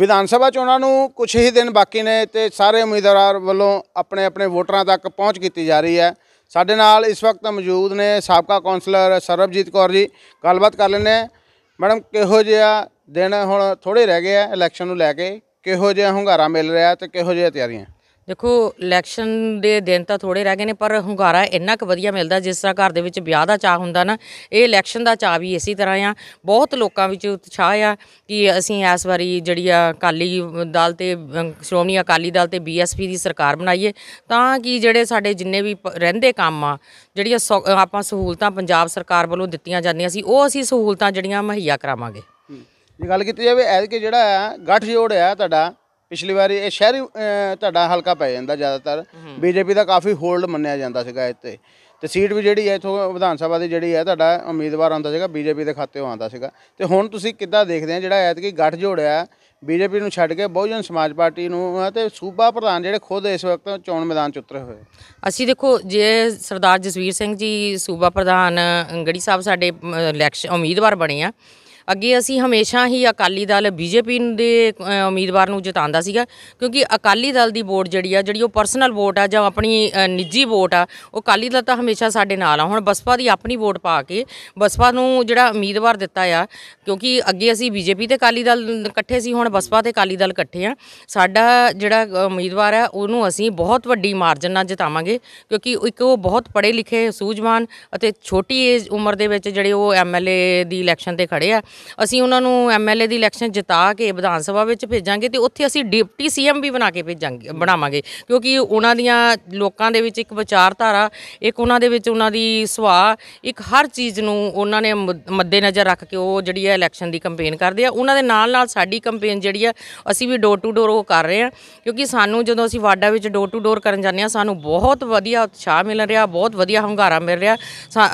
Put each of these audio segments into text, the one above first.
ਵਿਧਾਨ ਸਭਾ ਚੋਣਾਂ ਨੂੰ ਕੁਝ ਹੀ ਦਿਨ ਬਾਕੀ ਨੇ ਤੇ ਸਾਰੇ ਉਮੀਦਵਾਰ ਵੱਲੋਂ ਆਪਣੇ ਆਪਣੇ ਵੋਟਰਾਂ ਤੱਕ ਪਹੁੰਚ ਕੀਤੀ ਜਾ ਰਹੀ ਹੈ ਸਾਡੇ ਨਾਲ ਇਸ ਵਕਤ ਮੌਜੂਦ ਨੇ ਸਾਬਕਾ ਕੌਂਸਲਰ ਸਰਬਜੀਤ ਕੌਰ ਜੀ ਗੱਲਬਾਤ ਕਰ ਲੈਣੇ ਮੈਡਮ ਕਿਹੋ ਜਿਹਾ ਦਿਨ ਹੁਣ ਥੋੜੇ ਰਹਿ ਗਏ ਆ ਇਲੈਕਸ਼ਨ ਨੂੰ ਲੈ ਕੇ ਕਿਹੋ ਜਿਹਾ ਹੰਗਾਰਾ ਮਿਲ ਰਿਹਾ ਤੇ ਕਿਹੋ ਜਿਹਾ ਤਿਆਰੀਆਂ ਦੇਖੋ ਇਲੈਕਸ਼ਨ ਦੇ ਦਿਨ ਤਾਂ ਥੋੜੇ ਰਹਿ ਗਏ ਨੇ ਪਰ ਹੁੰਗਾਰਾ ਇੰਨਾ ਕੁ ਵਧੀਆ ਮਿਲਦਾ ਜਿਸ ਤਰ੍ਹਾਂ ਘਰ ਦੇ ਵਿੱਚ ਵਿਆਹ ਦਾ ਚਾਹ ਹੁੰਦਾ ਨਾ ਇਹ ਇਲੈਕਸ਼ਨ ਦਾ ਚਾਹ ਵੀ ਇਸੇ ਤਰ੍ਹਾਂ ਆ ਬਹੁਤ ਲੋਕਾਂ ਵਿੱਚ ਉਤਸ਼ਾਹ ਆ ਕਿ ਅਸੀਂ ਇਸ ਵਾਰੀ ਜਿਹੜੀ ਆ ਅਕਾਲੀ ਦਲ ਤੇ ਸ਼੍ਰੋਮਣੀ ਅਕਾਲੀ ਦਲ ਤੇ ਬੀਐਸਪੀ ਦੀ ਸਰਕਾਰ ਬਣਾਈਏ ਤਾਂ ਕਿ ਜਿਹੜੇ ਸਾਡੇ ਜਿੰਨੇ ਵੀ ਰਹਿੰਦੇ ਕੰਮ ਆ ਜਿਹੜੀਆਂ ਆਪਾਂ ਸਹੂਲਤਾਂ ਪੰਜਾਬ ਸਰਕਾਰ ਵੱਲੋਂ ਦਿੱਤੀਆਂ ਜਾਂਦੀਆਂ ਸੀ ਉਹ ਅਸੀਂ ਸਹੂਲਤਾਂ ਜਿਹੜੀਆਂ ਮਹਈਆ ਕਰਾਵਾਂਗੇ ਜੇ ਗੱਲ ਕੀਤੀ ਜਾਵੇ ਐਦਕੇ ਜਿਹੜਾ ਗੱਠ ਜੋੜ ਆ ਤੁਹਾਡਾ ਪਿਛਲੀ ਵਾਰੀ ਇਹ ਸ਼ਹਿਰੀ ਤੁਹਾਡਾ ਹਲਕਾ ਪੈ ਜਾਂਦਾ ਜ਼ਿਆਦਾਤਰ ਬੀਜੇਪੀ ਦਾ ਕਾਫੀ ਹੋਲਡ ਮੰਨਿਆ ਜਾਂਦਾ ਸੀਗਾ ਇੱਥੇ ਤੇ ਸੀਟ ਵੀ ਜਿਹੜੀ ਹੈ ਇਥੋਂ ਵਿਧਾਨ ਸਭਾ ਦੀ ਜਿਹੜੀ ਹੈ ਤੁਹਾਡਾ ਉਮੀਦਵਾਰ ਆਉਂਦਾ ਸੀਗਾ ਬੀਜੇਪੀ ਦੇ ਖਾਤੇ ਆਉਂਦਾ ਸੀਗਾ ਤੇ ਹੁਣ ਤੁਸੀਂ ਕਿੱਦਾਂ ਦੇਖਦੇ ਆ ਜਿਹੜਾ ਐਤਕੀ ਗੱਠ ਜੋੜਿਆ ਬੀਜੇਪੀ ਨੂੰ ਛੱਡ ਕੇ ਬਹੁਜਨ ਸਮਾਜ ਪਾਰਟੀ ਨੂੰ ਆ ਤੇ ਸੂਬਾ ਪ੍ਰਧਾਨ ਜਿਹੜੇ ਖੁਦ ਇਸ ਵਕਤ ਚੋਣ ਮੈਦਾਨ ਚ ਉਤਰੇ ਹੋਏ ਅਸੀਂ ਦੇਖੋ ਜੇ ਸਰਦਾਰ ਜਸਵੀਰ ਸਿੰਘ ਜੀ ਸੂਬਾ ਪ੍ਰਧਾਨ ਗੜੀ ਸਾਹਿਬ ਸਾਡੇ ਇਲੈਕਸ਼ਨ ਉਮੀਦਵਾਰ ਬਣੇ ਆ ਅੱਗੇ ਅਸੀਂ ਹਮੇਸ਼ਾ ਹੀ ਅਕਾਲੀ ਦਲ ਬੀਜੇਪੀ ਦੇ ਉਮੀਦਵਾਰ ਨੂੰ ਜਿਤਾਉਂਦਾ ਸੀਗਾ ਕਿਉਂਕਿ ਅਕਾਲੀ ਦਲ ਦੀ ਵੋਟ ਜਿਹੜੀ ਆ ਜਿਹੜੀ ਉਹ ਪਰਸਨਲ ਵੋਟ ਆ ਜਾਂ ਆਪਣੀ ਨਿੱਜੀ ਵੋਟ ਆ ਉਹ ਅਕਾਲੀ ਦਲ ਤਾਂ ਹਮੇਸ਼ਾ ਸਾਡੇ ਨਾਲ ਆ ਹੁਣ ਬਸਪਾ ਦੀ ਆਪਣੀ ਵੋਟ ਪਾ ਕੇ ਬਸਪਾ ਨੂੰ ਜਿਹੜਾ ਉਮੀਦਵਾਰ ਦਿੱਤਾ ਆ ਕਿਉਂਕਿ ਅੱਗੇ ਅਸੀਂ ਬੀਜੇਪੀ ਤੇ ਅਕਾਲੀ ਦਲ ਇਕੱਠੇ ਸੀ ਹੁਣ ਬਸਪਾ ਤੇ ਅਕਾਲੀ ਦਲ ਇਕੱਠੇ ਆ ਸਾਡਾ ਜਿਹੜਾ ਉਮੀਦਵਾਰ ਆ ਉਹਨੂੰ ਅਸੀਂ ਬਹੁਤ ਵੱਡੀ ਮਾਰਜਨ ਨਾਲ ਜਿਤਾਵਾਂਗੇ ਕਿਉਂਕਿ ਇੱਕ ਉਹ ਬਹੁਤ ਪੜ੍ਹੇ ਲਿਖੇ ਸੂਝਵਾਨ ਅਤੇ ਛੋਟੀ ਏਜ ਉਮਰ ਦੇ ਵਿੱਚ ਜਿਹੜੇ ਉਹ ਐਮਐਲਏ ਦੀ ਇਲੈਕਸ਼ਨ ਤੇ ਖੜੇ ਆ ਅਸੀਂ ਉਹਨਾਂ ਨੂੰ ਐਮਐਲਏ ਦੀ ਇਲੈਕਸ਼ਨ ਜਿਤਾ ਕੇ ਵਿਧਾਨ ਸਭਾ ਵਿੱਚ ਭੇਜਾਂਗੇ ਤੇ ਉੱਥੇ ਅਸੀਂ ਡਿਪਟੀ ਸੀਐਮ ਵੀ ਬਣਾ ਕੇ ਭੇਜਾਂਗੇ ਬਣਾਵਾਂਗੇ ਕਿਉਂਕਿ ਉਹਨਾਂ ਦੀਆਂ ਲੋਕਾਂ ਦੇ ਵਿੱਚ ਇੱਕ ਵਿਚਾਰਧਾਰਾ ਇੱਕ ਉਹਨਾਂ ਦੇ ਵਿੱਚ ਉਹਨਾਂ ਦੀ ਸੁਭਾਅ ਇੱਕ ਹਰ ਚੀਜ਼ ਨੂੰ ਉਹਨਾਂ ਨੇ ਮੱਦੇ ਨਜ਼ਰ ਰੱਖ ਕੇ ਉਹ ਜਿਹੜੀ ਹੈ ਇਲੈਕਸ਼ਨ ਦੀ ਕੈਂਪੇਨ ਕਰਦੇ ਆ ਉਹਨਾਂ ਦੇ ਨਾਲ ਨਾਲ ਸਾਡੀ ਕੈਂਪੇਨ ਜਿਹੜੀ ਆ ਅਸੀਂ ਵੀ ਡੋਰ ਟੂ ਡੋਰ ਉਹ ਕਰ ਰਹੇ ਆ ਕਿਉਂਕਿ ਸਾਨੂੰ ਜਦੋਂ ਅਸੀਂ ਵਾਡਾ ਵਿੱਚ ਡੋਰ ਟੂ ਡੋਰ ਕਰਨ ਜਾਂਦੇ ਆ ਸਾਨੂੰ ਬਹੁਤ ਵਧੀਆ ਉਤਸ਼ਾਹ ਮਿਲ ਰਿਹਾ ਬਹੁਤ ਵਧੀਆ ਹੰਗਾਰਾ ਮਿਲ ਰਿਹਾ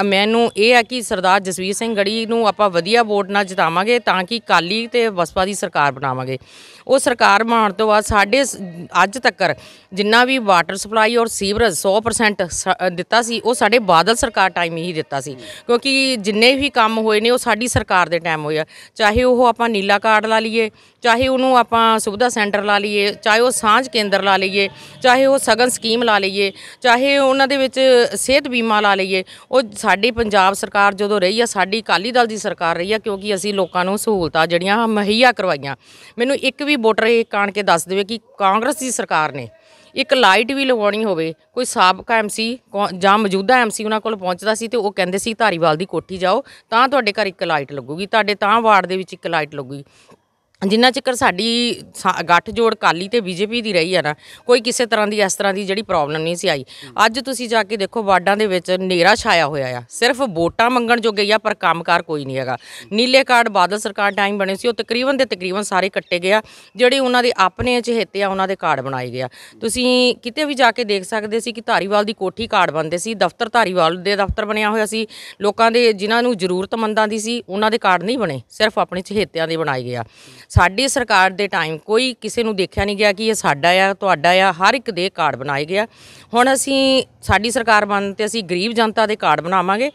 ਮੈਨੂੰ ਇਹ ਆ ਕਿ ਸਰਦਾਰ ਜਸਵੀਰ ਸਿੰਘ ਗੜੀ ਨੂੰ ਆਪਾਂ ਵਧੀਆ ਵੋਟ ਨਾਲ ਜਿਤਾਵਾਂਗੇ ਤਾਂ ਕਿ ਕਾਲੀ ਤੇ ਬਸਪਾ ਦੀ ਸਰਕਾਰ ਬਣਾਵਾਂਗੇ ਉਹ ਸਰਕਾਰ ਬਣਾਉਣ ਤੋਂ ਬਾਅਦ ਸਾਡੇ ਅੱਜ ਤੱਕਰ ਜਿੰਨਾ ਵੀ ਵਾਟਰ ਸਪਲਾਈ ਔਰ ਸੀਵਰੇਜ 100% ਦਿੱਤਾ ਸੀ ਉਹ ਸਾਡੇ ਬਾਦਲ ਸਰਕਾਰ ਟਾਈਮ ਹੀ ਦਿੱਤਾ ਸੀ ਕਿਉਂਕਿ ਜਿੰਨੇ ਵੀ ਕੰਮ ਹੋਏ ਨੇ ਉਹ ਸਾਡੀ ਸਰਕਾਰ ਦੇ ਟਾਈਮ ਹੋਇਆ ਚਾਹੇ ਉਹ ਆਪਾਂ ਨੀਲਾ ਕਾਰਡ ਲਾ ਲਈਏ ਚਾਹੇ ਉਹਨੂੰ ਆਪਾਂ ਸੁਵਿਧਾ ਸੈਂਟਰ ਲਾ ਲਈਏ ਚਾਹੇ ਉਹ ਸਾਂਝ ਕੇਂਦਰ ਲਾ ਲਈਏ ਚਾਹੇ ਉਹ ਸਗਨ ਸਕੀਮ ਲਾ ਲਈਏ ਚਾਹੇ ਉਹਨਾਂ ਦੇ ਵਿੱਚ ਸਿਹਤ ਬੀਮਾ ਲਾ ਲਈਏ ਉਹ ਸਾਡੀ ਪੰਜਾਬ ਸਰਕਾਰ ਜਦੋਂ ਰਹੀ ਆ ਸਾਡੀ ਅਕਾਲੀ ਦਲ ਦੀ ਸਰਕਾਰ ਰਹੀ ਆ ਕਿਉਂਕਿ ਅਸੀਂ ਲੋਕਾਂ ਨੂੰ ਸਹੂਲਤਾਂ ਜਿਹੜੀਆਂ ਮਹਈਆ ਕਰਵਾਈਆਂ ਮੈਨੂੰ ਇੱਕ ਵੀ ਵੋਟਰ ਇਹ ਕਾਣ ਕੇ ਦੱਸ ਦੇਵੇ ਕਿ ਕਾਂਗਰਸ ਦੀ ਸਰਕਾਰ ਨੇ ਇੱਕ ਲਾਈਟ ਵੀ ਲਗਾਉਣੀ ਹੋਵੇ ਕੋਈ ਸਾਬਕਾ ਐਮਸੀ ਜਾਂ ਮੌਜੂਦਾ ਐਮਸੀ ਉਹਨਾਂ ਕੋਲ ਪਹੁੰਚਦਾ ਸੀ ਤੇ ਉਹ ਕਹਿੰਦੇ ਸੀ ਧਾਰੀਵਾਲ ਦੀ ਕੋਠੀ ਜਾਓ ਤਾਂ ਤੁਹਾਡੇ ਘਰ ਇੱਕ ਲਾਈਟ ਲੱਗੂਗੀ ਤੁਹਾਡੇ ਤਾਂ ਵਾਰਡ ਦੇ ਵਿੱਚ ਇੱਕ ਲਾਈਟ ਲੱਗੂਗੀ ਜਿੰਨਾ ਚਿਰ ਸਾਡੀ ਗੱਠ ਜੋੜ ਕਾਲੀ ਤੇ ਬੀਜੇਪੀ ਦੀ ਰਹੀ ਆ ਨਾ ਕੋਈ ਕਿਸੇ ਤਰ੍ਹਾਂ ਦੀ ਇਸ ਤਰ੍ਹਾਂ ਦੀ ਜਿਹੜੀ ਪ੍ਰੋਬਲਮ ਨਹੀਂ ਸੀ ਆਈ ਅੱਜ ਤੁਸੀਂ ਜਾ ਕੇ ਦੇਖੋ ਵਾਰਡਾਂ ਦੇ ਵਿੱਚ ਨੇਰਾ ਛਾਇਆ ਹੋਇਆ ਆ ਸਿਰਫ ਵੋਟਾਂ ਮੰਗਣ ਜੋਗੇ ਆ ਪਰ ਕੰਮਕਾਰ ਕੋਈ ਨਹੀਂ ਹੈਗਾ ਨੀਲੇ ਕਾਰਡ ਬਾਦਲ ਸਰਕਾਰ ਟਾਈਮ ਬਣੇ ਸੀ ਉਹ ਤਕਰੀਬਨ ਦੇ ਤਕਰੀਬਨ ਸਾਰੇ ਕੱਟੇ ਗਿਆ ਜਿਹੜੇ ਉਹਨਾਂ ਦੇ ਆਪਣੇ ਚਹੇਤੇ ਆ ਉਹਨਾਂ ਦੇ ਕਾਰਡ ਬਣਾਏ ਗਿਆ ਤੁਸੀਂ ਕਿਤੇ ਵੀ ਜਾ ਕੇ ਦੇਖ ਸਕਦੇ ਸੀ ਕਿ ਧਾਰੀਵਾਲ ਦੀ ਕੋਠੀ ਕਾਰਡ ਬਣਦੇ ਸੀ ਦਫ਼ਤਰ ਧਾਰੀਵਾਲ ਦੇ ਦਫ਼ਤਰ ਬਣਿਆ ਹੋਇਆ ਸੀ ਲੋਕਾਂ ਦੇ ਜਿਨ੍ਹਾਂ ਨੂੰ ਜ਼ਰੂਰਤਮੰਦਾਂ ਦੀ ਸੀ ਉਹਨਾਂ ਦੇ ਕਾਰਡ ਨਹੀਂ ਬਣੇ ਸਿਰਫ ਆਪਣੇ ਚਹੇਤਿਆਂ ਦੇ ਬਣਾਏ ਗਿਆ ਸਾਡੀ ਸਰਕਾਰ ਦੇ ਟਾਈਮ ਕੋਈ ਕਿਸੇ ਨੂੰ ਦੇਖਿਆ ਨਹੀਂ ਗਿਆ ਕਿ ਇਹ ਸਾਡਾ ਆ ਤੁਹਾਡਾ ਆ ਹਰ ਇੱਕ ਦੇ ਕਾਰਡ ਬਣਾਏ ਗਿਆ ਹੁਣ ਅਸੀਂ ਸਾਡੀ ਸਰਕਾਰ ਬਣਨ ਤੇ ਅਸੀਂ ਗਰੀਬ ਜਨਤਾ ਦੇ ਕਾਰਡ ਬਣਾਵਾਂਗੇ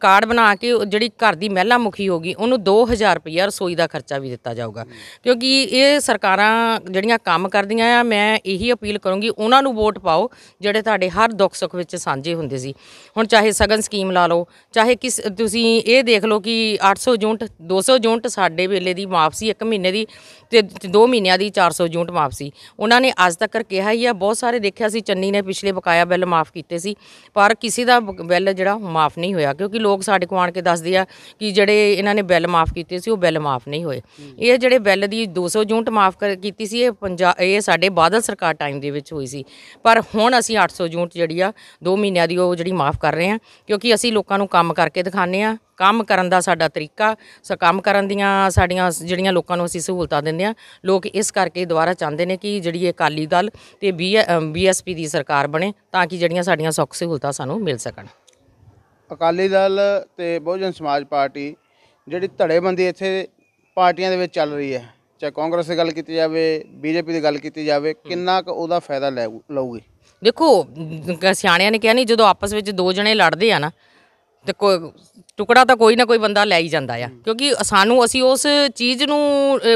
ਕਾਰਡ ਬਣਾ ਕੇ ਜਿਹੜੀ ਘਰ ਦੀ ਮਹਿਲਾ ਮੁਖੀ ਹੋਗੀ ਉਹਨੂੰ 2000 ਰੁਪਇਆ ਰਸੋਈ ਦਾ ਖਰਚਾ ਵੀ ਦਿੱਤਾ ਜਾਊਗਾ ਕਿਉਂਕਿ ਇਹ ਸਰਕਾਰਾਂ ਜਿਹੜੀਆਂ ਕੰਮ ਕਰਦੀਆਂ ਆ ਮੈਂ ਇਹੀ ਅਪੀਲ ਕਰੂੰਗੀ ਉਹਨਾਂ ਨੂੰ ਵੋਟ ਪਾਓ ਜਿਹੜੇ ਤੁਹਾਡੇ ਹਰ ਦੁੱਖ ਸੁੱਖ ਵਿੱਚ ਸਾਂਝੇ ਹੁੰਦੇ ਸੀ ਹੁਣ ਚਾਹੇ ਸਗਨ ਸਕੀਮ ਲਾ ਲਓ ਚਾਹੇ ਕਿਸ ਤੁਸੀਂ ਇਹ ਦੇਖ ਲਓ ਕਿ 800 ਜੂਨਟ 200 ਜੂਨਟ ਸਾਡੇ ਵੇਲੇ ਦੀ ਮਾਫੀ 1 ਮਹੀਨੇ ਦੀ ਤੇ 2 ਮਹੀਨਿਆਂ ਦੀ 400 ਜੂਨਟ ਮਾਫੀ ਉਹਨਾਂ ਨੇ ਅੱਜ ਤੱਕ ਕਿਹਾ ਹੀ ਆ ਬਹੁਤ ਸਾਰੇ ਦੇਖਿਆ ਸੀ ਚੰਨੀ ਨੇ ਪਿਛਲੇ ਬਕਾਇਆ ਬਿੱਲ ਮਾਫ ਕੀਤੇ ਸੀ ਪਰ ਕਿਸੇ ਦਾ ਬਿੱਲ ਜਿਹੜਾ ਮਾਫ ਨਹੀਂ ਹੋਇਆ ਕਿਉਂਕਿ ਲੋਕ ਸਾਡੇ ਕੋਲ ਆਣ ਕੇ ਦੱਸਦੇ ਆ ਕਿ ਜਿਹੜੇ ਇਹਨਾਂ ਨੇ ਬਿੱਲ ਮਾਫ ਕੀਤੇ ਸੀ ਉਹ ਬਿੱਲ ਮਾਫ ਨਹੀਂ ਹੋਏ ਇਹ ਜਿਹੜੇ ਬਿੱਲ ਦੀ 200 ਜੂਨਟ ਮਾਫ ਕੀਤੀ ਸੀ ਇਹ ਪੰਜਾਬ ਇਹ ਸਾਡੇ ਬਾਦਲ ਸਰਕਾਰ ਟਾਈਮ ਦੇ ਵਿੱਚ ਹੋਈ ਸੀ ਪਰ ਹੁਣ ਅਸੀਂ 800 ਜੂਨਟ ਜਿਹੜੀ ਆ 2 ਮਹੀਨਿਆਂ ਦੀ ਉਹ ਜਿਹੜੀ ਮਾਫ ਕਰ ਰਹੇ ਆ ਕਿਉਂਕਿ ਅਸੀਂ ਲੋਕਾਂ ਨੂੰ ਕੰਮ ਕਰਕੇ ਦਿਖਾਣੇ ਆ ਕੰਮ ਕਰਨ ਦਾ ਸਾਡਾ ਤਰੀਕਾ ਸ ਕੰਮ ਕਰਨ ਦੀਆਂ ਸਾਡੀਆਂ ਜਿਹੜੀਆਂ ਲੋਕਾਂ ਨੂੰ ਅਸੀਂ ਸਹੂਲਤਾਂ ਦਿੰਦੇ ਆ ਲੋਕ ਇਸ ਕਰਕੇ ਦੁਬਾਰਾ ਚਾਹੁੰਦੇ ਨੇ ਕਿ ਜਿਹੜੀ ਇਹ ਅਕਾਲੀ ਦਲ ਤੇ ਬੀਐਸਪੀ ਦੀ ਸਰਕਾਰ ਬਣੇ ਤਾਂ ਕਿ ਜਿਹੜੀਆਂ ਸਾਡੀਆਂ ਸੁੱਖ ਸਹੂਲਤਾਂ ਸਾਨੂੰ ਮਿਲ ਸਕਣ ਅਕਾਲੀ ਦਲ ਤੇ ਬਹੁਜਨ ਸਮਾਜ ਪਾਰਟੀ ਜਿਹੜੀ ਧੜੇਬੰਦੀ ਇੱਥੇ ਪਾਰਟੀਆਂ ਦੇ ਵਿੱਚ ਚੱਲ ਰਹੀ ਹੈ ਚਾਹੇ ਕਾਂਗਰਸ ਦੀ ਗੱਲ ਕੀਤੀ ਜਾਵੇ ਬੀਜੇਪੀ ਦੀ ਗੱਲ ਕੀਤੀ ਜਾਵੇ ਕਿੰਨਾ ਕੁ ਉਹਦਾ ਫਾਇਦਾ ਲਊਗੀ ਦੇਖੋ ਸਿਆਣਿਆਂ ਨੇ ਕਿਹਾ ਨਹੀਂ ਜਦੋਂ ਆਪਸ ਵਿੱਚ ਦੋ ਜਣੇ ਲੜਦੇ ਆ ਨਾ ਤੇ ਕੋਈ ਟੁਕੜਾ ਤਾਂ ਕੋਈ ਨਾ ਕੋਈ ਬੰਦਾ ਲੈ ਹੀ ਜਾਂਦਾ ਆ ਕਿਉਂਕਿ ਸਾਨੂੰ ਅਸੀਂ ਉਸ ਚੀਜ਼ ਨੂੰ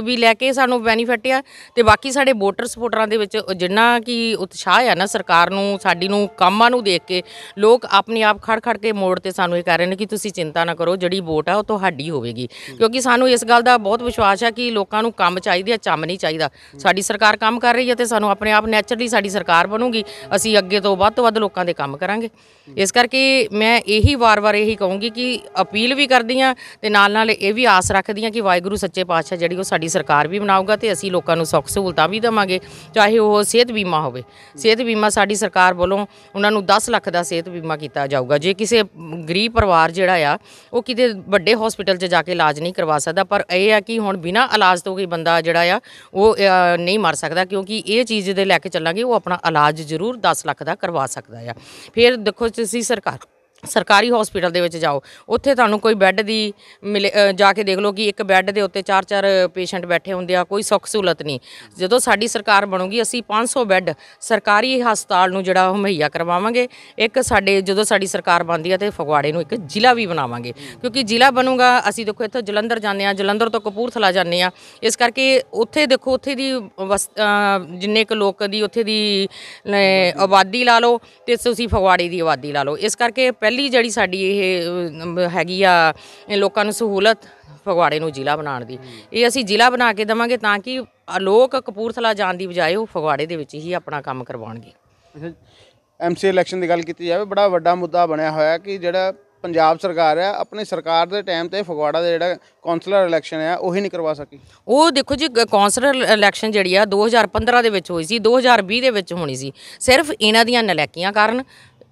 ਵੀ ਲੈ ਕੇ ਸਾਨੂੰ ਬੈਨੀਫਿਟ ਆ ਤੇ ਬਾਕੀ ਸਾਡੇ ਵੋਟਰ ਸਪੋਰਟਰਾਂ ਦੇ ਵਿੱਚ ਜਿੰਨਾ ਕਿ ਉਤਸ਼ਾਹ ਆ ਨਾ ਸਰਕਾਰ ਨੂੰ ਸਾਡੀ ਨੂੰ ਕੰਮਾਂ ਨੂੰ ਦੇਖ ਕੇ ਲੋਕ ਆਪਣੇ ਆਪ ਖੜ ਖੜ ਕੇ ਮੋੜ ਤੇ ਸਾਨੂੰ ਇਹ ਕਹਿ ਰਹੇ ਨੇ ਕਿ ਤੁਸੀਂ ਚਿੰਤਾ ਨਾ ਕਰੋ ਜਿਹੜੀ ਵੋਟ ਆ ਉਹ ਤੁਹਾਡੀ ਹੋਵੇਗੀ ਕਿਉਂਕਿ ਸਾਨੂੰ ਇਸ ਗੱਲ ਦਾ ਬਹੁਤ ਵਿਸ਼ਵਾਸ ਆ ਕਿ ਲੋਕਾਂ ਨੂੰ ਕੰਮ ਚਾਹੀਦੇ ਆ ਚੰਮ ਨਹੀਂ ਚਾਹੀਦਾ ਸਾਡੀ ਸਰਕਾਰ ਕੰਮ ਕਰ ਰਹੀ ਹੈ ਤੇ ਸਾਨੂੰ ਆਪਣੇ ਆਪ ਨੇਚਰਲੀ ਸਾਡੀ ਸਰਕਾਰ ਬਣੂਗੀ ਅਸੀਂ ਅੱਗੇ ਤੋਂ ਵੱਧ ਤੋਂ ਵੱਧ ਲੋਕਾਂ ਦੇ ਕੰਮ ਕਰਾਂਗੇ ਇਸ ਕਰਕੇ ਮੈਂ ਇਹੀ ਵਾਰ-ਵਾਰ ਇਹੀ ਕਹੂੰਗੀ ਕਿ ਅਪੀਲ ਵੀ ਕਰਦੀ ਆ ਤੇ ਨਾਲ ਨਾਲ ਇਹ ਵੀ ਆਸ ਰੱਖਦੀ ਆ ਕਿ ਵਾਹਿਗੁਰੂ ਸੱਚੇ ਪਾਤਸ਼ਾਹ ਜਿਹੜੀ ਉਹ ਸਾਡੀ ਸਰਕਾਰ ਵੀ ਬਣਾਊਗਾ ਤੇ ਅਸੀਂ ਲੋਕਾਂ ਨੂੰ ਸੁੱਖ ਸਹੂਲਤਾਂ ਵੀ ਦੇਵਾਂਗੇ ਚਾਹੇ ਉਹ ਸਿਹਤ ਬੀਮਾ ਹੋਵੇ ਸਿਹਤ ਬੀਮਾ ਸਾਡੀ ਸਰਕਾਰ ਵੱਲੋਂ ਉਹਨਾਂ ਨੂੰ 10 ਲੱਖ ਦਾ ਸਿਹਤ ਬੀਮਾ ਕੀਤਾ ਜਾਊਗਾ ਜੇ ਕਿਸੇ ਗਰੀਬ ਪਰਿਵਾਰ ਜਿਹੜਾ ਆ ਉਹ ਕਿਤੇ ਵੱਡੇ ਹਸਪੀਟਲ 'ਚ ਜਾ ਕੇ ਇਲਾਜ ਨਹੀਂ ਕਰਵਾ ਸਕਦਾ ਪਰ ਇਹ ਆ ਕਿ ਹੁਣ ਬਿਨਾਂ ਇਲਾਜ ਤੋਂ ਕੋਈ ਬੰਦਾ ਜਿਹੜਾ ਆ ਉਹ ਨਹੀਂ ਮਰ ਸਕਦਾ ਕਿਉਂਕਿ ਇਹ ਚੀਜ਼ ਦੇ ਲੈ ਕੇ ਚੱਲਾਂਗੇ ਉਹ ਆਪਣਾ ਇਲਾਜ ਜ਼ਰੂਰ 10 ਲੱਖ ਦਾ ਕਰਵਾ ਸਕਦਾ ਆ ਫਿਰ ਦੇਖੋ ਤੁਸੀਂ ਸਰਕਾਰ ਸਰਕਾਰੀ ਹਸਪੀਟਲ ਦੇ ਵਿੱਚ ਜਾਓ ਉੱਥੇ ਤੁਹਾਨੂੰ ਕੋਈ ਬੈੱਡ ਦੀ ਮਿਲੇ ਜਾ ਕੇ ਦੇਖ ਲਓ ਕਿ ਇੱਕ ਬੈੱਡ ਦੇ ਉੱਤੇ ਚਾਰ ਚਾਰ ਪੇਸ਼ੈਂਟ ਬੈਠੇ ਹੁੰਦੇ ਆ ਕੋਈ ਸੁੱਖ ਸਹੂਲਤ ਨਹੀਂ ਜਦੋਂ ਸਾਡੀ ਸਰਕਾਰ ਬਣੂਗੀ ਅਸੀਂ 500 ਬੈੱਡ ਸਰਕਾਰੀ ਹਸਪਤਾਲ ਨੂੰ ਜਿਹੜਾ ਉਹ ਮਹਈਆ ਕਰਵਾਵਾਂਗੇ ਇੱਕ ਸਾਡੇ ਜਦੋਂ ਸਾਡੀ ਸਰਕਾਰ ਬਣਦੀ ਆ ਤੇ ਫਗਵਾੜੇ ਨੂੰ ਇੱਕ ਜ਼ਿਲ੍ਹਾ ਵੀ ਬਣਾਵਾਂਗੇ ਕਿਉਂਕਿ ਜ਼ਿਲ੍ਹਾ ਬਣੂਗਾ ਅਸੀਂ ਦੇਖੋ ਇੱਥੋਂ ਜਲੰਧਰ ਜਾਂਦੇ ਆ ਜਲੰਧਰ ਤੋਂ ਕਪੂਰਥਲਾ ਜਾਂਦੇ ਆ ਇਸ ਕਰਕੇ ਉੱਥੇ ਦੇਖੋ ਉੱਥੇ ਦੀ ਜਿੰਨੇ ਕੁ ਲੋਕ ਦੀ ਉੱਥੇ ਦੀ ਆਬਾਦੀ ਲਾ ਲਓ ਤੇ ਤੁਸੀਂ ਫਗਵਾੜੇ ਦੀ ਆਬਾਦੀ ਲਾ ਲਓ ਇਸ ਕਰਕੇ ਪਹਿਲੀ ਜਿਹੜੀ ਸਾਡੀ ਇਹ ਹੈਗੀ ਆ ਲੋਕਾਂ ਨੂੰ ਸਹੂਲਤ ਫਗਵਾੜੇ ਨੂੰ ਜ਼ਿਲ੍ਹਾ ਬਣਾਉਣ ਦੀ ਇਹ ਅਸੀਂ ਜ਼ਿਲ੍ਹਾ ਬਣਾ ਕੇ ਦਵਾਂਗੇ ਤਾਂ ਕਿ ਲੋਕ ਕਪੂਰਥਲਾ ਜਾਣ ਦੀ ਬਜਾਏ ਉਹ ਫਗਵਾੜੇ ਦੇ ਵਿੱਚ ਹੀ ਆਪਣਾ ਕੰਮ ਕਰਵਾਉਣਗੇ ਐਮਸੀ ਇਲੈਕਸ਼ਨ ਦੀ ਗੱਲ ਕੀਤੀ ਜਾਵੇ ਬੜਾ ਵੱਡਾ ਮੁੱਦਾ ਬਣਿਆ ਹੋਇਆ ਕਿ ਜਿਹੜਾ ਪੰਜਾਬ ਸਰਕਾਰ ਆ ਆਪਣੀ ਸਰਕਾਰ ਦੇ ਟਾਈਮ ਤੇ ਫਗਵਾੜਾ ਦੇ ਜਿਹੜਾ ਕਾਉਂਸਲਰ ਇਲੈਕਸ਼ਨ ਆ ਉਹੀ ਨਹੀਂ ਕਰਵਾ ਸਕੀ ਉਹ ਦੇਖੋ ਜੀ ਕਾਉਂਸਲਰ ਇਲੈਕਸ਼ਨ ਜਿਹੜੀ ਆ 2015 ਦੇ ਵਿੱਚ ਹੋਈ ਸੀ 2020 ਦੇ ਵਿੱਚ ਹੋਣੀ ਸੀ ਸਿਰਫ ਇਹਨਾਂ ਦੀਆਂ ਨਲੈਕੀਆਂ ਕਾਰਨ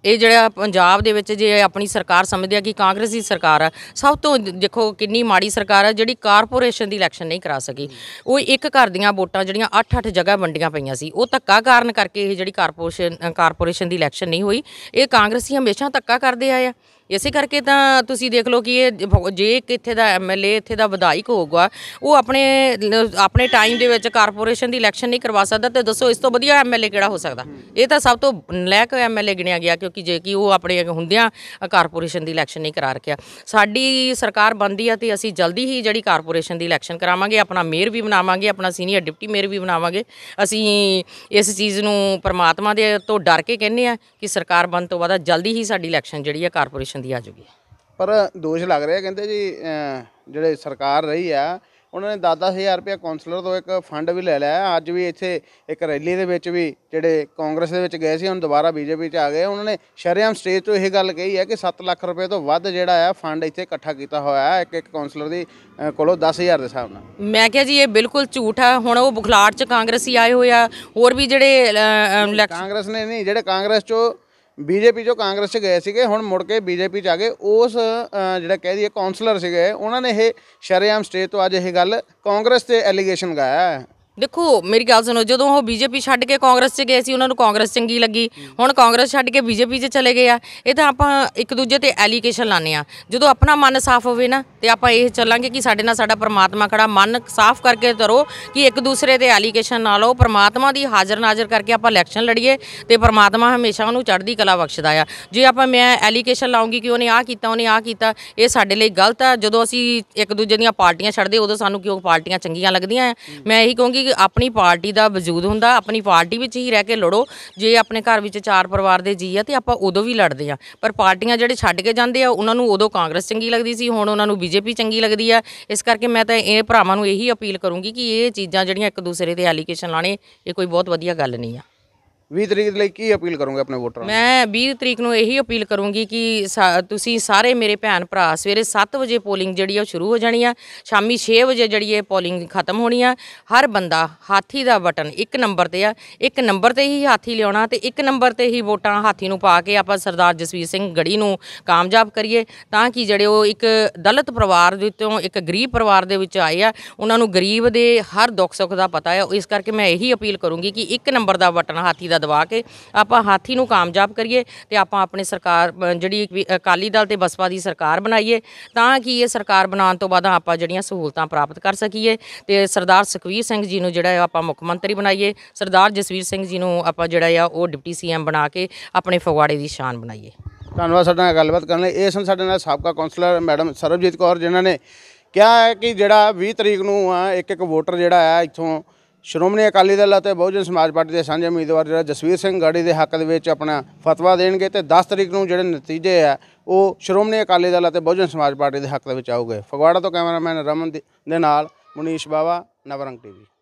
ਇਹ ਜਿਹੜਾ ਪੰਜਾਬ ਦੇ ਵਿੱਚ ਜੇ ਆਪਣੀ ਸਰਕਾਰ ਸਮਝਦੇ ਆ ਕਿ ਕਾਂਗਰਸ ਦੀ ਸਰਕਾਰ ਆ ਸਭ ਤੋਂ ਦੇਖੋ ਕਿੰਨੀ ਮਾੜੀ ਸਰਕਾਰ ਆ ਜਿਹੜੀ ਕਾਰਪੋਰੇਸ਼ਨ ਦੀ ਇਲੈਕਸ਼ਨ ਨਹੀਂ ਕਰਾ ਸਕੀ ਉਹ ਇੱਕ ਘਰ ਦੀਆਂ ਵੋਟਾਂ ਜਿਹੜੀਆਂ 8-8 ਜਗ੍ਹਾ ਵੰਡੀਆਂ ਪਈਆਂ ਸੀ ਉਹ ਧੱਕਾ ਕਾਰਨ ਕਰਕੇ ਇਹ ਜਿਹੜੀ ਕਾਰਪੋਰੇਸ਼ਨ ਕਾਰਪੋਰੇਸ਼ਨ ਦੀ ਇਲੈਕਸ਼ਨ ਨਹੀਂ ਹੋਈ ਇਹ ਕਾਂਗਰਸੀ ਹਮੇਸ਼ਾ ਧੱਕਾ ਕਰਦੇ ਆਏ ਆ ਇਸੇ ਕਰਕੇ ਤਾਂ ਤੁਸੀਂ ਦੇਖ ਲਓ ਕਿ ਇਹ ਜੇ ਕਿੱਥੇ ਦਾ ਐਮਐਲਏ ਇੱਥੇ ਦਾ ਵਿਧਾਇਕ ਹੋਊਗਾ ਉਹ ਆਪਣੇ ਆਪਣੇ ਟਾਈਮ ਦੇ ਵਿੱਚ ਕਾਰਪੋਰੇਸ਼ਨ ਦੀ ਇਲੈਕਸ਼ਨ ਨਹੀਂ ਕਰਵਾ ਸਕਦਾ ਤੇ ਦੱਸੋ ਇਸ ਤੋਂ ਵਧੀਆ ਐਮਐਲਏ ਕਿਹੜਾ ਹੋ ਸਕਦਾ ਇਹ ਤਾਂ ਸਭ ਤੋਂ ਲੈਕ ਐਮਐਲਏ ਗਿਣਿਆ ਗਿਆ ਕਿਉਂਕਿ ਜੇ ਕਿ ਉਹ ਆਪਣੇ ਹੁੰਦਿਆਂ ਕਾਰਪੋਰੇਸ਼ਨ ਦੀ ਇਲੈਕਸ਼ਨ ਨਹੀਂ ਕਰਾ ਰੱਖਿਆ ਸਾਡੀ ਸਰਕਾਰ ਬੰਦੀ ਆ ਤੇ ਅਸੀਂ ਜਲਦੀ ਹੀ ਜਿਹੜੀ ਕਾਰਪੋਰੇਸ਼ਨ ਦੀ ਇਲੈਕਸ਼ਨ ਕਰਾਵਾਂਗੇ ਆਪਣਾ ਮੇਅਰ ਵੀ ਬਣਾਵਾਂਗੇ ਆਪਣਾ ਸੀਨੀਅਰ ਡਿਪਟੀ ਮੇਅਰ ਵੀ ਬਣਾਵਾਂਗੇ ਅਸੀਂ ਇਸ ਚੀਜ਼ ਨੂੰ ਪਰਮਾਤਮਾ ਦੇ ਤੋਂ ਡਰ ਕੇ ਕਹਿੰਨੇ ਆ ਕਿ ਸਰਕਾਰ ਬੰਦ ਤੋਂ ਬਾਅਦ ਜਲਦੀ ਹੀ ਸਾਡੀ ਇਲੈਕਸ਼ਨ ਜਿਹੜੀ ਆ ਕਾਰਪੋਰੇਸ਼ਨ ਇਲੈਕਸ਼ਨ ਦੀ ਆ ਜੂਗੀ ਪਰ ਦੋਸ਼ ਲੱਗ ਰਿਹਾ ਕਹਿੰਦੇ ਜੀ ਜਿਹੜੇ ਸਰਕਾਰ ਰਹੀ ਆ ਉਹਨਾਂ ਨੇ 10-10000 ਰੁਪਏ ਕਾਉਂਸਲਰ ਤੋਂ ਇੱਕ ਫੰਡ ਵੀ ਲੈ ਲਿਆ ਅੱਜ ਵੀ ਇੱਥੇ ਇੱਕ ਰੈਲੀ ਦੇ ਵਿੱਚ ਵੀ ਜਿਹੜੇ ਕਾਂਗਰਸ ਦੇ ਵਿੱਚ ਗਏ ਸੀ ਹੁਣ ਦੁਬਾਰਾ ਬੀਜੇਪੀ 'ਚ ਆ ਗਏ ਉਹਨਾਂ ਨੇ ਸ਼ਰਿਆਮ ਸਟੇਜ ਤੋਂ ਇਹ ਗੱਲ ਕਹੀ ਹੈ ਕਿ 7 ਲੱਖ ਰੁਪਏ ਤੋਂ ਵੱਧ ਜਿਹੜਾ ਆ ਫੰਡ ਇੱਥੇ ਇਕੱਠਾ ਕੀਤਾ ਹੋਇਆ ਹੈ ਇੱਕ ਇੱਕ ਕਾਉਂਸਲਰ ਦੀ ਕੋਲੋਂ 10000 ਦੇ ਹਿਸਾਬ ਨਾਲ ਮੈਂ ਕਿਹਾ ਜੀ ਇਹ ਬਿਲਕੁਲ ਝੂਠ ਆ ਹੁਣ ਉਹ ਬੁਖਲਾੜ ਚ ਕਾਂਗਰਸੀ ਆਏ ਹੋਏ ਆ ਹੋਰ ਵੀ ਜਿਹੜੇ ਕਾਂਗਰਸ ਨੇ ਨਹੀਂ ਜਿਹੜੇ ਕਾਂਗਰਸ 'ਚੋਂ ਬੀਜੇਪੀ ਜੋ ਕਾਂਗਰਸ 'ਚ ਗਏ ਸੀਗੇ ਹੁਣ ਮੁੜ ਕੇ ਬੀਜੇਪੀ 'ਚ ਆ ਗਏ ਉਸ ਜਿਹੜਾ ਕਹਿ ਦਈਏ ਕਾਉਂਸਲਰ ਸੀਗੇ ਉਹਨਾਂ ਨੇ ਇਹ ਸ਼ਰਿਆਮ ਸਟੇਜ ਤੋਂ ਅੱਜ ਇਹ ਗੱਲ ਕਾਂਗਰਸ ਤੇ ਐਲੀਗੇਸ਼ਨ ਹੈ ਦੇਖੋ ਮੇਰੀ ਗੱਲ ਸੁਣੋ ਜਦੋਂ ਉਹ ਬੀਜੇਪੀ ਛੱਡ ਕੇ ਕਾਂਗਰਸ 'ਚ ਗਏ ਸੀ ਉਹਨਾਂ ਨੂੰ ਕਾਂਗਰਸ ਚੰਗੀ ਲੱਗੀ ਹੁਣ ਕਾਂਗਰਸ ਛੱਡ ਕੇ ਬੀਜੇਪੀ 'ਚ ਚਲੇ ਗਏ ਆ ਇਹ ਤਾਂ ਆਪਾਂ ਇੱਕ ਦੂਜੇ ਤੇ ਐਲੀਗੇਸ਼ਨ ਲਾਣੇ ਆ ਜਦੋਂ ਆਪਣਾ ਮਨ ਸਾਫ਼ ਹੋਵੇ ਨਾ ਤੇ ਆਪਾਂ ਇਹ ਚੱਲਾਂਗੇ ਕਿ ਸਾਡੇ ਨਾਲ ਸਾਡਾ ਪ੍ਰਮਾਤਮਾ ਖੜਾ ਮਨ ਸਾਫ਼ ਕਰਕੇ ਤਰੋ ਕਿ ਇੱਕ ਦੂਸਰੇ ਤੇ ਐਲੀਗੇਸ਼ਨ ਨਾ ਲਾਓ ਪ੍ਰਮਾਤਮਾ ਦੀ ਹਾਜ਼ਰ ਨਾਜ਼ਰ ਕਰਕੇ ਆਪਾਂ ਇਲੈਕਸ਼ਨ ਲੜੀਏ ਤੇ ਪ੍ਰਮਾਤਮਾ ਹਮੇਸ਼ਾ ਉਹਨੂੰ ਚੜ੍ਹਦੀ ਕਲਾ ਬਖਸ਼ਦਾ ਆ ਜੇ ਆਪਾਂ ਮੈਂ ਐਲੀਗੇਸ਼ਨ ਲਾਉਂਗੀ ਕਿ ਉਹਨੇ ਆਹ ਕੀਤਾ ਉਹਨੇ ਆਹ ਕੀਤਾ ਇਹ ਸਾਡੇ ਲਈ ਗਲਤ ਆ ਜਦੋਂ ਅਸੀਂ ਇੱਕ ਦੂਜੇ ਦੀਆਂ ਪਾਰਟੀਆਂ ਛੱਡਦੇ ਉਦੋਂ ਸਾਨੂੰ ਕਿਉਂ ਪਾਰਟੀਆਂ ਚੰਗੀਆਂ ਲੱਗਦੀਆਂ ਮੈਂ ਇਹੀ ਕਹੂੰਗੀ ਕਿ ਆਪਣੀ ਪਾਰਟੀ ਦਾ ਵਜੂਦ ਹੁੰਦਾ ਆਪਣੀ ਪਾਰਟੀ ਵਿੱਚ ਹੀ ਰਹਿ ਕੇ ਲੜੋ ਜੇ ਆਪਣੇ ਘਰ ਵਿੱਚ ਚਾਰ ਪਰਿਵਾਰ ਦੇ ਜੀ ਆ ਤੇ ਆਪਾਂ ਉਦੋਂ ਵੀ ਲੜਦੇ ਆ ਪਰ ਪਾਰਟੀਆਂ ਜਿਹੜੇ ਛੱਡ ਕੇ ਜਾਂਦੇ ਆ ਉਹਨਾਂ ਨੂੰ ਉਦੋਂ ਕਾਂਗਰਸ ਚੰਗੀ ਲੱਗਦੀ ਸੀ ਹੁਣ ਉਹਨਾਂ ਨੂੰ ਬੀਜੇਪੀ ਚੰਗੀ ਲੱਗਦੀ ਆ ਇਸ ਕਰਕੇ ਮੈਂ ਤਾਂ ਇਹ ਭਰਾਵਾਂ ਨੂੰ ਇਹੀ ਅਪੀਲ ਕਰੂੰਗੀ ਕਿ ਇਹ ਚੀਜ਼ਾਂ ਜਿਹੜੀਆਂ ਇੱਕ ਦੂਸਰੇ ਤੇ ਐਲੀਗੇਸ਼ਨ ਲਾਣੇ ਇਹ ਕੋਈ ਬਹੁਤ ਵਧੀਆ ਗੱਲ ਨਹੀਂ ਆ 20 ਤਰੀਕ ਲਈ ਕੀ ਅਪੀਲ ਕਰੋਗੇ ਆਪਣੇ ਵੋਟਰਾਂ ਨੂੰ ਮੈਂ 20 ਤਰੀਕ ਨੂੰ ਇਹੀ ਅਪੀਲ ਕਰੂੰਗੀ ਕਿ ਤੁਸੀਂ ਸਾਰੇ ਮੇਰੇ ਭੈਣ ਭਰਾ ਸਵੇਰੇ 7 ਵਜੇ ਪੋਲਿੰਗ ਜਿਹੜੀ ਆ ਸ਼ੁਰੂ ਹੋ ਜਾਣੀ ਆ ਸ਼ਾਮੀ 6 ਵਜੇ ਜਿਹੜੀ ਇਹ ਪੋਲਿੰਗ ਖਤਮ ਹੋਣੀ ਆ ਹਰ ਬੰਦਾ ਹਾਥੀ ਦਾ ਬਟਨ ਇੱਕ ਨੰਬਰ ਤੇ ਆ ਇੱਕ ਨੰਬਰ ਤੇ ਹੀ ਹਾਥੀ ਲਿਆਉਣਾ ਤੇ ਇੱਕ ਨੰਬਰ ਤੇ ਹੀ ਵੋਟਾਂ ਹਾਥੀ ਨੂੰ ਪਾ ਕੇ ਆਪਾਂ ਸਰਦਾਰ ਜਸਵੀਰ ਸਿੰਘ ਗੜੀ ਨੂੰ ਕਾਮਯਾਬ ਕਰੀਏ ਤਾਂ ਕਿ ਜਿਹੜੇ ਉਹ ਇੱਕ ਦਲਿਤ ਪਰਿਵਾਰ ਦੇ ਵਿੱਚੋਂ ਇੱਕ ਗਰੀਬ ਪਰਿਵਾਰ ਦੇ ਵਿੱਚ ਆਏ ਆ ਉਹਨਾਂ ਨੂੰ ਗਰੀਬ ਦੇ ਹਰ ਦੁੱਖ ਸੁੱਖ ਦਾ ਪਤਾ ਹੈ ਇਸ ਕਰਕੇ ਮੈਂ ਇਹੀ ਅਪੀਲ ਕਰੂੰਗੀ ਕਿ ਇੱਕ ਨੰਬਰ ਦਾ ਬਟਨ ਹਾਥੀ ਦਾ ਦਵਾ ਕੇ ਆਪਾਂ ਹਾਥੀ ਨੂੰ ਕਾਮਯਾਬ ਕਰੀਏ ਤੇ ਆਪਾਂ ਆਪਣੇ ਸਰਕਾਰ ਜਿਹੜੀ ਅਕਾਲੀ ਦਲ ਤੇ ਬਸਪਾ ਦੀ ਸਰਕਾਰ ਬਣਾਈਏ ਤਾਂ ਕਿ ਇਹ ਸਰਕਾਰ ਬਣਾਉਣ ਤੋਂ ਬਾਅਦ ਆਪਾਂ ਜਿਹੜੀਆਂ ਸਹੂਲਤਾਂ ਪ੍ਰਾਪਤ ਕਰ ਸਕੀਏ ਤੇ ਸਰਦਾਰ ਸੁਖਵੀਰ ਸਿੰਘ ਜੀ ਨੂੰ ਜਿਹੜਾ ਆਪਾਂ ਮੁੱਖ ਮੰਤਰੀ ਬਣਾਈਏ ਸਰਦਾਰ ਜਸਵੀਰ ਸਿੰਘ ਜੀ ਨੂੰ ਆਪਾਂ ਜਿਹੜਾ ਆ ਉਹ ਡਿਪਟੀ ਸੀਐਮ ਬਣਾ ਕੇ ਆਪਣੇ ਫਗਵਾੜੇ ਦੀ ਸ਼ਾਨ ਬਣਾਈਏ ਧੰਨਵਾਦ ਸਾਡਾ ਨਾਲ ਗੱਲਬਾਤ ਕਰਨ ਲਈ ਇਹ ਸਨ ਸਾਡੇ ਨਾਲ ਸਾਬਕਾ ਕਾਉਂਸਲਰ ਮੈਡਮ ਸਰਬਜੀਤ ਕੌਰ ਜਿਨ੍ਹਾਂ ਨੇ ਕਿਹਾ ਹੈ ਕਿ ਜਿਹੜਾ 20 ਤਰੀਕ ਨੂੰ ਆ ਇੱਕ ਇੱਕ ਵੋਟਰ ਜਿਹੜਾ ਆ ਇੱਥੋਂ ਸ਼੍ਰੋਮਣੀ ਅਕਾਲੀ ਦਲ ਅਤੇ ਬਹੁਜਨ ਸਮਾਜ ਪਾਰਟੀ ਦੇ ਸਾਂਝੇ ਉਮੀਦਵਾਰ ਜਿਹੜਾ ਜਸਵੀਰ ਸਿੰਘ ਗਾੜੀ ਦੇ ਹੱਕ ਦੇ ਵਿੱਚ ਆਪਣਾ ਫਤਵਾ ਦੇਣਗੇ ਤੇ 10 ਤਰੀਕ ਨੂੰ ਜਿਹੜੇ ਨਤੀਜੇ ਆ ਉਹ ਸ਼੍ਰੋਮਣੀ ਅਕਾਲੀ ਦਲ ਅਤੇ ਬਹੁਜਨ ਸਮਾਜ ਪਾਰਟੀ ਦੇ ਹੱਕ ਦੇ ਵਿੱਚ ਆਉਗੇ ਫਗਵਾੜਾ ਤੋਂ ਕੈਮਰਾਮੈਨ ਰਮਨ ਦੇ ਨਾਲ ਮੁਨੀਸ਼ ਬਾਵਾ ਨਵਰੰਗ ਟੀਵੀ